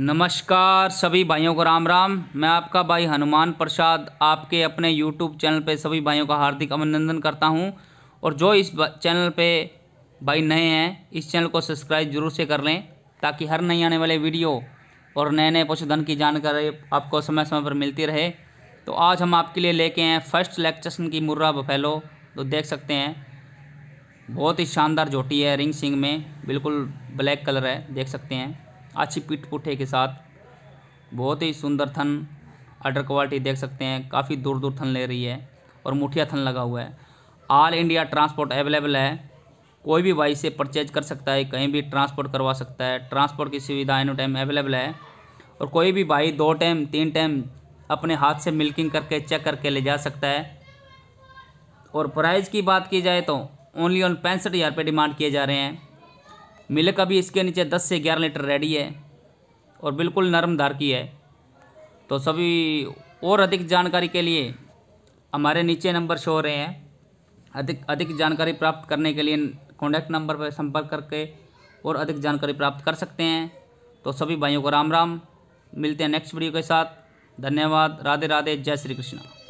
नमस्कार सभी भाइयों को राम राम मैं आपका भाई हनुमान प्रसाद आपके अपने यूट्यूब चैनल पे सभी भाइयों का हार्दिक अभिनंदन करता हूं और जो इस चैनल पे भाई नए हैं इस चैनल को सब्सक्राइब जरूर से कर लें ताकि हर नई आने वाले वीडियो और नए नए पशुधन की जानकारी आपको समय समय पर मिलती रहे तो आज हम आपके लिए लेके आए फर्स्ट लेक्चन की मुर्रा बफेलो तो देख सकते हैं बहुत ही शानदार जोटी है रिंग सिंग में बिल्कुल ब्लैक कलर है देख सकते हैं अच्छी पिट पुठे के साथ बहुत ही सुंदर थन अडर क्वालिटी देख सकते हैं काफ़ी दूर दूर थन ले रही है और मुठिया थन लगा हुआ है ऑल इंडिया ट्रांसपोर्ट अवेलेबल है कोई भी भाई से परचेज कर सकता है कहीं भी ट्रांसपोर्ट करवा सकता है ट्रांसपोर्ट की सुविधा एनो टाइम अवेलेबल है और कोई भी भाई दो टाइम तीन टाइम अपने हाथ से मिल्किंग करके चेक करके ले जा सकता है और प्राइस की बात की जाए तो ओनली ऑन पैंसठ हज़ार रुपये डिमांड किए जा रहे हैं मिल्क अभी इसके नीचे दस से ग्यारह लीटर रेडी है और बिल्कुल नरम धार की है तो सभी और अधिक जानकारी के लिए हमारे नीचे नंबर शो हो रहे हैं अधिक अधिक जानकारी प्राप्त करने के लिए कॉन्टैक्ट नंबर पर संपर्क करके और अधिक जानकारी प्राप्त कर सकते हैं तो सभी भाइयों को राम राम मिलते हैं नेक्स्ट वीडियो के साथ धन्यवाद राधे राधे जय श्री कृष्णा